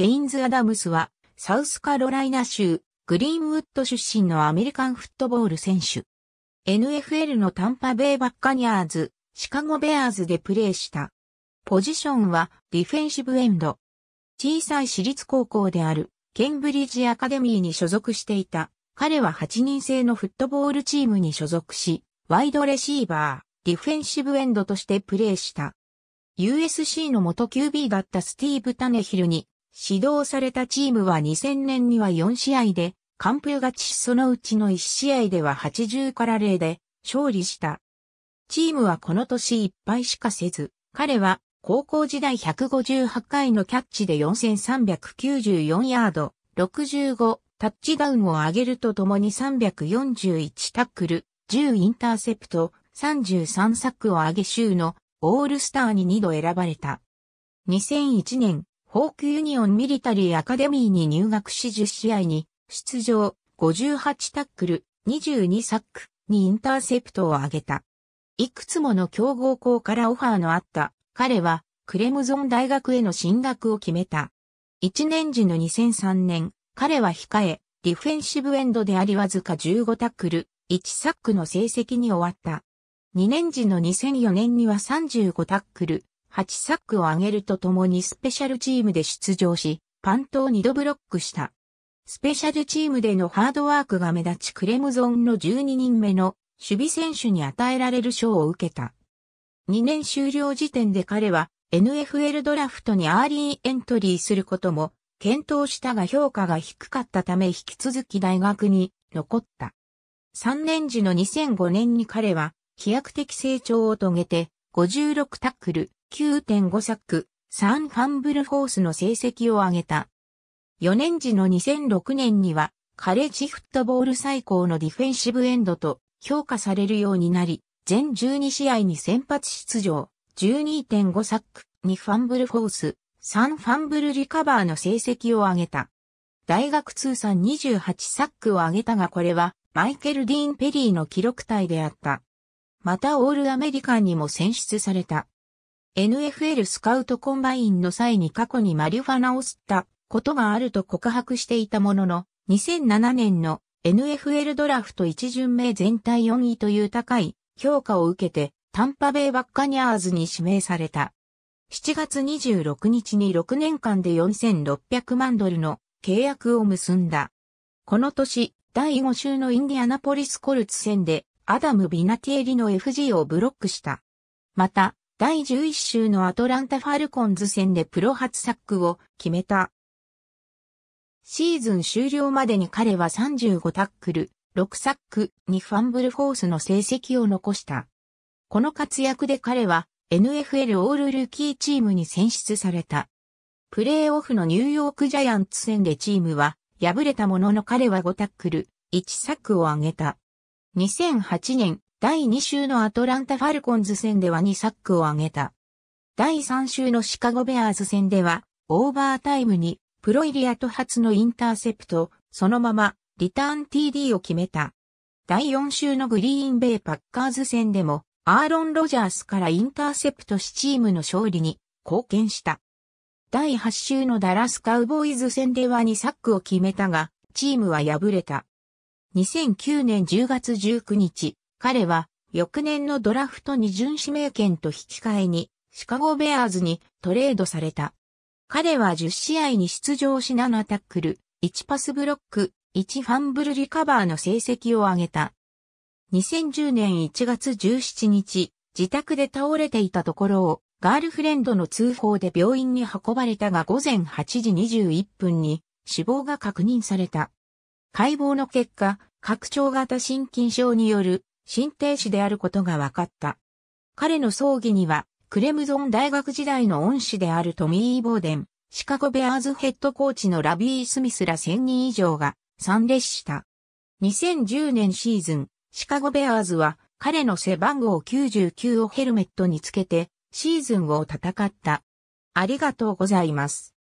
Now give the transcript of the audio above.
ゲインズ・アダムスは、サウスカロライナ州、グリーンウッド出身のアメリカンフットボール選手。NFL のタンパベイ・バッカニャーズ、シカゴ・ベアーズでプレーした。ポジションは、ディフェンシブエンド。小さい私立高校である、ケンブリッジ・アカデミーに所属していた。彼は8人制のフットボールチームに所属し、ワイドレシーバー、ディフェンシブエンドとしてプレーした。USC の元 QB だったスティーブ・タネヒルに指導されたチームは2000年には4試合で、完封勝ちそのうちの1試合では80から0で勝利した。チームはこの年いっぱいしかせず、彼は高校時代158回のキャッチで4394ヤード、65タッチダウンを上げるとともに341タックル、10インターセプト、33サックを上げ州のオールスターに2度選ばれた。2001年ホークユニオンミリタリーアカデミーに入学し10試合に出場、58タックル、22サックにインターセプトを挙げた。いくつもの強豪校からオファーのあった彼はクレムゾン大学への進学を決めた。1年時の2003年、彼は控え、ディフェンシブエンドでありわずか15タックル、1サックの成績に終わった。2年時の2004年には35タックル、8サックを挙げるとともにスペシャルチームで出場し、パントを2度ブロックした。スペシャルチームでのハードワークが目立ちクレムゾンの12人目の守備選手に与えられる賞を受けた。2年終了時点で彼は NFL ドラフトにアーリーエントリーすることも検討したが評価が低かったため引き続き大学に残った。3年時の2005年に彼は飛躍的成長を遂げて56タックル、9.5作、サン・ファンブルフォースの成績を上げた。4年時の2006年には、カレッジフットボール最高のディフェンシブエンドと評価されるようになり、全12試合に先発出場、12.5サック、2ファンブルフォース、3ファンブルリカバーの成績を上げた。大学通算28サックを上げたがこれは、マイケル・ディーン・ペリーの記録体であった。またオールアメリカンにも選出された。NFL スカウトコンバインの際に過去にマリュファナを吸ったことがあると告白していたものの、2007年の NFL ドラフト1巡目全体4位という高い評価を受けて、タンパベイバッカニャーズに指名された。7月26日に6年間で4600万ドルの契約を結んだ。この年、第5週のインディアナポリスコルツ戦で、アダム・ビナティエリの FG をブロックした。また、第11週のアトランタ・ファルコンズ戦でプロ初サックを決めた。シーズン終了までに彼は35タックル、6サック、2ファンブルフォースの成績を残した。この活躍で彼は NFL オールルーキーチームに選出された。プレーオフのニューヨークジャイアンツ戦でチームは敗れたものの彼は5タックル、1サックを挙げた。2008年第2週のアトランタ・ファルコンズ戦では2サックを挙げた。第3週のシカゴ・ベアーズ戦では、オーバータイムに、プロイリアと初のインターセプト、そのまま、リターン TD を決めた。第4週のグリーンベイパッカーズ戦でも、アーロン・ロジャースからインターセプトしチームの勝利に貢献した。第8週のダラス・カウボーイズ戦では2サックを決めたが、チームは敗れた。2009年10月19日、彼は翌年のドラフトに準指名権と引き換えにシカゴベアーズにトレードされた。彼は10試合に出場し7タックル、1パスブロック、1ファンブルリカバーの成績を上げた。2010年1月17日、自宅で倒れていたところを、ガールフレンドの通報で病院に運ばれたが午前8時21分に死亡が確認された。解剖の結果、拡張型心筋症による心停止であることが分かった。彼の葬儀には、クレムゾン大学時代の恩師であるトミー・ボーデン、シカゴベアーズヘッドコーチのラビー・スミスら1000人以上が参列した。2010年シーズン、シカゴベアーズは彼の背番号99をヘルメットにつけてシーズンを戦った。ありがとうございます。